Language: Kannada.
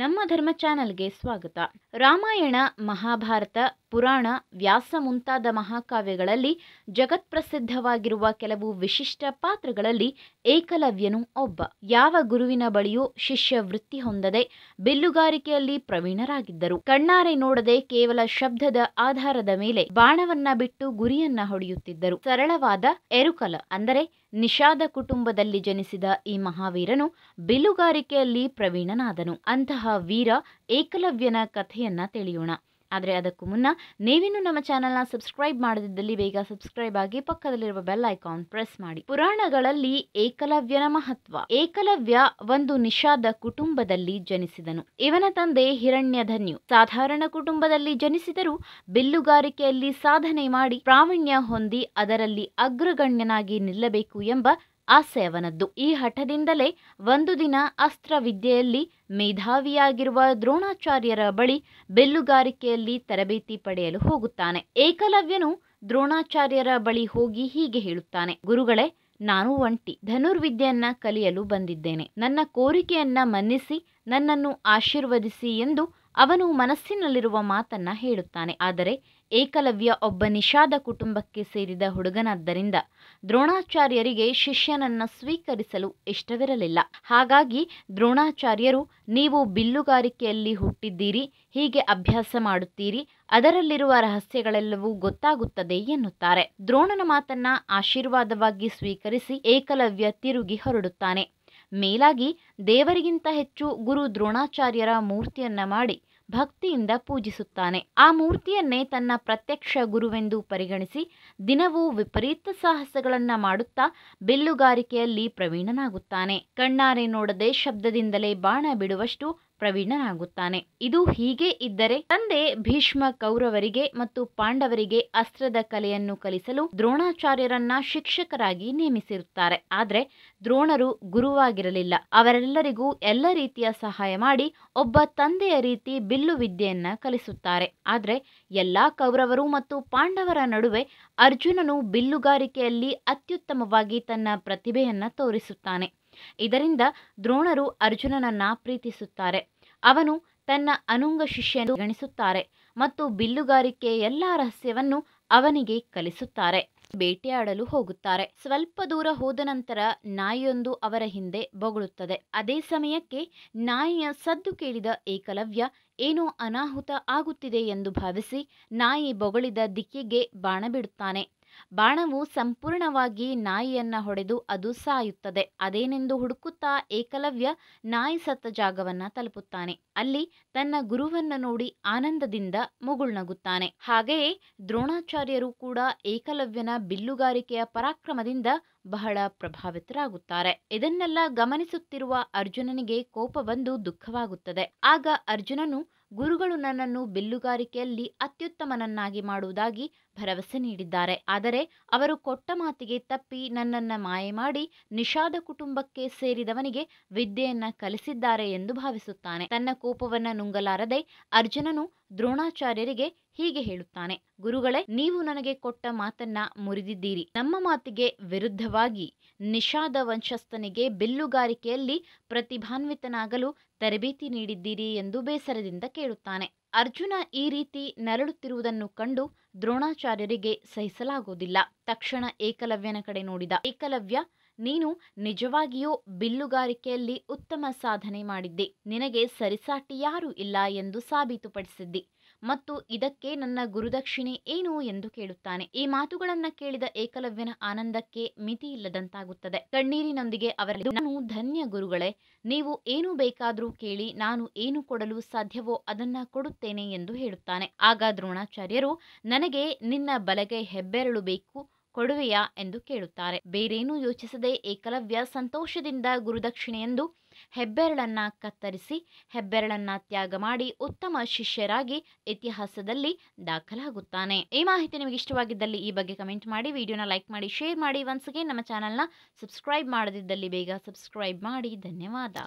ನಮ್ಮ ಧರ್ಮ ಚಾನಲ್ಗೆ ಸ್ವಾಗತ ರಾಮಾಯಣ ಮಹಾಭಾರತ ಪುರಾಣ ವ್ಯಾಸ ಮುಂತಾದ ಮಹಾಕಾವ್ಯಗಳಲ್ಲಿ ಜಗತ್ಪ್ರಸಿದ್ಧವಾಗಿರುವ ಕೆಲವು ವಿಶಿಷ್ಟ ಪಾತ್ರಗಳಲ್ಲಿ ಏಕಲವ್ಯನು ಒಬ್ಬ ಯಾವ ಗುರುವಿನ ಬಳಿಯೂ ಶಿಷ್ಯ ವೃತ್ತಿ ಹೊಂದದೆ ಬಿಲ್ಲುಗಾರಿಕೆಯಲ್ಲಿ ಪ್ರವೀಣರಾಗಿದ್ದರು ಕಣ್ಣಾರೆ ನೋಡದೆ ಕೇವಲ ಶಬ್ದದ ಆಧಾರದ ಮೇಲೆ ಬಾಣವನ್ನ ಬಿಟ್ಟು ಗುರಿಯನ್ನ ಹೊಡೆಯುತ್ತಿದ್ದರು ಸರಳವಾದ ಎರುಕಲ ಅಂದರೆ ನಿಷಾದ ಕುಟುಂಬದಲ್ಲಿ ಜನಿಸಿದ ಈ ಮಹಾವೀರನು ಬಿಲ್ಲುಗಾರಿಕೆಯಲ್ಲಿ ಪ್ರವೀಣನಾದನು ಅಂತಹ ವೀರ ಏಕಲವ್ಯನ ಕಥೆಯನ್ನ ತಿಳಿಯೋಣ ಆದರೆ ಅದಕ್ಕೂ ಮುನ್ನ ನೀವೇನು ನಮ್ಮ ಚಾನಲ್ನ ಸಬ್ಸ್ಕ್ರೈಬ್ ಮಾಡದಿದ್ದಲ್ಲಿ ಬೇಗ ಸಬ್ಸ್ಕ್ರೈಬ್ ಆಗಿ ಪಕ್ಕದಲ್ಲಿರುವ ಬೆಲ್ ಐಕಾನ್ ಪ್ರೆಸ್ ಮಾಡಿ ಪುರಾಣಗಳಲ್ಲಿ ಏಕಲವ್ಯನ ಮಹತ್ವ ಏಕಲವ್ಯ ಒಂದು ನಿಷಾದ ಕುಟುಂಬದಲ್ಲಿ ಜನಿಸಿದನು ಇವನ ತಂದೆ ಹಿರಣ್ಯಧನ್ಯು ಸಾಧಾರಣ ಕುಟುಂಬದಲ್ಲಿ ಜನಿಸಿದರೂ ಬಿಲ್ಲುಗಾರಿಕೆಯಲ್ಲಿ ಸಾಧನೆ ಮಾಡಿ ಪ್ರಾವೀಣ್ಯ ಹೊಂದಿ ಅದರಲ್ಲಿ ಅಗ್ರಗಣ್ಯನಾಗಿ ನಿಲ್ಲಬೇಕು ಎಂಬ ಆಸೆ ಅವನದ್ದು ಈ ಹಠದಿಂದಲೇ ಒಂದು ದಿನ ಅಸ್ತ್ರವಿದ್ಯೆಯಲ್ಲಿ ಮೇಧಾವಿಯಾಗಿರುವ ದ್ರೋಣಾಚಾರ್ಯರ ಬಳಿ ಬೆಲ್ಲುಗಾರಿಕೆಯಲ್ಲಿ ತರಬೇತಿ ಪಡೆಯಲು ಹೋಗುತ್ತಾನೆ ಏಕಲವ್ಯನು ದ್ರೋಣಾಚಾರ್ಯರ ಬಳಿ ಹೋಗಿ ಹೀಗೆ ಹೇಳುತ್ತಾನೆ ಗುರುಗಳೇ ನಾನು ಒಂಟಿ ಧನುರ್ವಿದ್ಯೆಯನ್ನ ಕಲಿಯಲು ಬಂದಿದ್ದೇನೆ ನನ್ನ ಕೋರಿಕೆಯನ್ನ ಮನ್ನಿಸಿ ನನ್ನನ್ನು ಆಶೀರ್ವದಿಸಿ ಎಂದು ಅವನು ಮನಸ್ಸಿನಲ್ಲಿರುವ ಮಾತನ್ನ ಹೇಳುತ್ತಾನೆ ಆದರೆ ಏಕಲವ್ಯ ಒಬ್ಬ ನಿಷಾದ ಕುಟುಂಬಕ್ಕೆ ಸೇರಿದ ಹುಡುಗನಾದ್ದರಿಂದ ದ್ರೋಣಾಚಾರ್ಯರಿಗೆ ಶಿಷ್ಯನನ್ನು ಸ್ವೀಕರಿಸಲು ಇಷ್ಟವಿರಲಿಲ್ಲ ಹಾಗಾಗಿ ದ್ರೋಣಾಚಾರ್ಯರು ನೀವು ಬಿಲ್ಲುಗಾರಿಕೆಯಲ್ಲಿ ಹುಟ್ಟಿದ್ದೀರಿ ಹೀಗೆ ಅಭ್ಯಾಸ ಮಾಡುತ್ತೀರಿ ಅದರಲ್ಲಿರುವ ರಹಸ್ಯಗಳೆಲ್ಲವೂ ಗೊತ್ತಾಗುತ್ತದೆ ಎನ್ನುತ್ತಾರೆ ದ್ರೋಣನ ಮಾತನ್ನ ಆಶೀರ್ವಾದವಾಗಿ ಸ್ವೀಕರಿಸಿ ಏಕಲವ್ಯ ತಿರುಗಿ ಹೊರಡುತ್ತಾನೆ ಮೇಲಾಗಿ ದೇವರಿಗಿಂತ ಹೆಚ್ಚು ಗುರು ದ್ರೋಣಾಚಾರ್ಯರ ಮೂರ್ತಿಯನ್ನ ಮಾಡಿ ಭಕ್ತಿಯಿಂದ ಪೂಜಿಸುತ್ತಾನೆ ಆ ಮೂರ್ತಿಯನ್ನೇ ತನ್ನ ಪ್ರತ್ಯಕ್ಷ ಗುರುವೆಂದು ಪರಿಗಣಿಸಿ ದಿನವೂ ವಿಪರೀತ ಸಾಹಸಗಳನ್ನ ಮಾಡುತ್ತಾ ಬಿಲ್ಲುಗಾರಿಕೆಯಲ್ಲಿ ಪ್ರವೀಣನಾಗುತ್ತಾನೆ ಕಣ್ಣಾರೆ ನೋಡದೆ ಶಬ್ದದಿಂದಲೇ ಬಾಣ ಬಿಡುವಷ್ಟು ಪ್ರವೀಣನಾಗುತ್ತಾನೆ ಇದು ಹೀಗೆ ಇದ್ದರೆ ತಂದೆ ಭೀಷ್ಮ ಕೌರವರಿಗೆ ಮತ್ತು ಪಾಂಡವರಿಗೆ ಅಸ್ತ್ರದ ಕಲೆಯನ್ನು ಕಲಿಸಲು ದ್ರೋಣಾಚಾರ್ಯರನ್ನ ಶಿಕ್ಷಕರಾಗಿ ನೇಮಿಸಿರುತ್ತಾರೆ ಆದರೆ ದ್ರೋಣರು ಗುರುವಾಗಿರಲಿಲ್ಲ ಅವರೆಲ್ಲರಿಗೂ ಎಲ್ಲ ರೀತಿಯ ಸಹಾಯ ಮಾಡಿ ಒಬ್ಬ ತಂದೆಯ ರೀತಿ ಬಿಲ್ಲು ವಿದ್ಯೆಯನ್ನ ಕಲಿಸುತ್ತಾರೆ ಆದರೆ ಎಲ್ಲಾ ಕೌರವರು ಮತ್ತು ಪಾಂಡವರ ನಡುವೆ ಅರ್ಜುನನು ಬಿಲ್ಲುಗಾರಿಕೆಯಲ್ಲಿ ಅತ್ಯುತ್ತಮವಾಗಿ ತನ್ನ ಪ್ರತಿಭೆಯನ್ನ ತೋರಿಸುತ್ತಾನೆ ಇದರಿಂದ ದ್ರೋಣರು ಅರ್ಜುನನನ್ನ ಪ್ರೀತಿಸುತ್ತಾರೆ ಅವನು ತನ್ನ ಅನುಂಗ ಶಿಷ್ಯನು ಗಣಿಸುತ್ತಾರೆ ಮತ್ತು ಬಿಲ್ಲುಗಾರಿಕೆ ಎಲ್ಲ ರಹಸ್ಯವನ್ನು ಅವನಿಗೆ ಕಲಿಸುತ್ತಾರೆ ಬೇಟೆಯಾಡಲು ಹೋಗುತ್ತಾರೆ ಸ್ವಲ್ಪ ದೂರ ಹೋದ ನಂತರ ನಾಯಿಯೊಂದು ಅವರ ಹಿಂದೆ ಬೊಗಳುತ್ತದೆ ಅದೇ ಸಮಯಕ್ಕೆ ನಾಯಿಯ ಸದ್ದು ಕೇಳಿದ ಏಕಲವ್ಯ ಏನೋ ಅನಾಹುತ ಆಗುತ್ತಿದೆ ಎಂದು ಭಾವಿಸಿ ನಾಯಿ ಬೊಗಳಿದ ದಿಕ್ಕಿಗೆ ಬಾಣ ಬಿಡುತ್ತಾನೆ ಬಾಣವು ಸಂಪೂರ್ಣವಾಗಿ ನಾಯಿಯನ್ನ ಹೊಡೆದು ಅದು ಸಾಯುತ್ತದೆ ಅದೇನೆಂದು ಹುಡುಕುತ್ತಾ ಏಕಲವ್ಯ ನಾಯಿ ಸತ್ತ ಜಾಗವನ್ನ ತಲುಪುತ್ತಾನೆ ಅಲ್ಲಿ ತನ್ನ ಗುರುವನ್ನ ನೋಡಿ ಆನಂದದಿಂದ ಮುಗುಳ್ನಗುತ್ತಾನೆ ಹಾಗೆಯೇ ದ್ರೋಣಾಚಾರ್ಯರು ಕೂಡ ಏಕಲವ್ಯನ ಬಿಲ್ಲುಗಾರಿಕೆಯ ಪರಾಕ್ರಮದಿಂದ ಬಹಳ ಪ್ರಭಾವಿತರಾಗುತ್ತಾರೆ ಇದನ್ನೆಲ್ಲ ಗಮನಿಸುತ್ತಿರುವ ಅರ್ಜುನನಿಗೆ ಕೋಪ ಬಂದು ದುಃಖವಾಗುತ್ತದೆ ಆಗ ಅರ್ಜುನನು ಗುರುಗಳು ನನ್ನನ್ನು ಬಿಲ್ಲುಗಾರಿಕೆಯಲ್ಲಿ ಅತ್ಯುತ್ತಮನನ್ನಾಗಿ ಮಾಡುವುದಾಗಿ ಭರವಸೆ ನೀಡಿದ್ದಾರೆ ಆದರೆ ಅವರು ಕೊಟ್ಟ ಮಾತಿಗೆ ತಪ್ಪಿ ನನ್ನನ್ನು ಮಾಯೆ ಮಾಡಿ ನಿಷಾದ ಕುಟುಂಬಕ್ಕೆ ಸೇರಿದವನಿಗೆ ವಿದ್ಯೆಯನ್ನ ಕಲಿಸಿದ್ದಾರೆ ಎಂದು ಭಾವಿಸುತ್ತಾನೆ ತನ್ನ ಕೋಪವನ್ನು ನುಂಗಲಾರದೆ ಅರ್ಜುನನು ದ್ರೋಣಾಚಾರ್ಯರಿಗೆ ಹೀಗೆ ಹೇಳುತ್ತಾನೆ ಗುರುಗಳೇ ನೀವು ನನಗೆ ಕೊಟ್ಟ ಮಾತನ್ನ ಮುರಿದಿದ್ದೀರಿ ನಮ್ಮ ಮಾತಿಗೆ ವಿರುದ್ಧವಾಗಿ ನಿಷಾದ ವಂಶಸ್ಥನಿಗೆ ಬಿಲ್ಲುಗಾರಿಕೆಯಲ್ಲಿ ಪ್ರತಿಭಾನ್ವಿತನಾಗಲು ತರಬೇತಿ ನೀಡಿದ್ದೀರಿ ಎಂದು ಬೇಸರದಿಂದ ಕೇಳುತ್ತಾನೆ ಅರ್ಜುನ ಈ ರೀತಿ ನರಳುತ್ತಿರುವುದನ್ನು ಕಂಡು ದ್ರೋಣಾಚಾರ್ಯರಿಗೆ ಸಹಿಸಲಾಗುವುದಿಲ್ಲ ತಕ್ಷಣ ಏಕಲವ್ಯನ ಕಡೆ ನೋಡಿದ ಏಕಲವ್ಯ ನೀನು ನಿಜವಾಗಿಯೂ ಬಿಲ್ಲುಗಾರಿಕೆಯಲ್ಲಿ ಉತ್ತಮ ಸಾಧನೆ ಮಾಡಿದ್ದಿ ನಿನಗೆ ಸರಿಸಾಟಿ ಇಲ್ಲ ಎಂದು ಸಾಬೀತುಪಡಿಸಿದ್ದಿ ಮತ್ತು ಇದಕ್ಕೆ ನನ್ನ ಗುರುದಕ್ಷಿಣೆ ಏನು ಎಂದು ಕೇಳುತ್ತಾನೆ ಈ ಮಾತುಗಳನ್ನ ಕೇಳಿದ ಏಕಲವ್ಯನ ಆನಂದಕ್ಕೆ ಮಿತಿ ಇಲ್ಲದಂತಾಗುತ್ತದೆ ಕಣ್ಣೀರಿನೊಂದಿಗೆ ಅವರ ನಾನು ಧನ್ಯ ಗುರುಗಳೇ ನೀವು ಏನು ಬೇಕಾದರೂ ಕೇಳಿ ನಾನು ಏನು ಕೊಡಲು ಸಾಧ್ಯವೋ ಅದನ್ನ ಕೊಡುತ್ತೇನೆ ಎಂದು ಹೇಳುತ್ತಾನೆ ಆಗ ದ್ರೋಣಾಚಾರ್ಯರು ನನಗೆ ನಿನ್ನ ಬಲಗೈ ಹೆಬ್ಬೆರಳು ಬೇಕು ಕೊಡುವೆಯಾ ಎಂದು ಕೇಳುತ್ತಾರೆ ಬೇರೇನೂ ಯೋಚಿಸದೆ ಏಕಲವ್ಯ ಸಂತೋಷದಿಂದ ಗುರುದಕ್ಷಿಣೆಯೆಂದು ಹೆಬ್ಬೆರಳನ್ನ ಕತ್ತರಿಸಿ ಹೆಬ್ಬೆರಳನ್ನ ತ್ಯಾಗ ಮಾಡಿ ಉತ್ತಮ ಶಿಷ್ಯರಾಗಿ ಇತಿಹಾಸದಲ್ಲಿ ದಾಖಲಾಗುತ್ತಾನೆ ಈ ಮಾಹಿತಿ ನಿಮಗೆ ಇಷ್ಟವಾಗಿದ್ದಲ್ಲಿ ಈ ಬಗ್ಗೆ ಕಮೆಂಟ್ ಮಾಡಿ ವಿಡಿಯೋನ ಲೈಕ್ ಮಾಡಿ ಶೇರ್ ಮಾಡಿ ಒನ್ಸ್ ನಮ್ಮ ಚಾನೆಲ್ನ ಸಬ್ಸ್ಕ್ರೈಬ್ ಮಾಡದಿದ್ದಲ್ಲಿ ಬೇಗ ಸಬ್ಸ್ಕ್ರೈಬ್ ಮಾಡಿ ಧನ್ಯವಾದ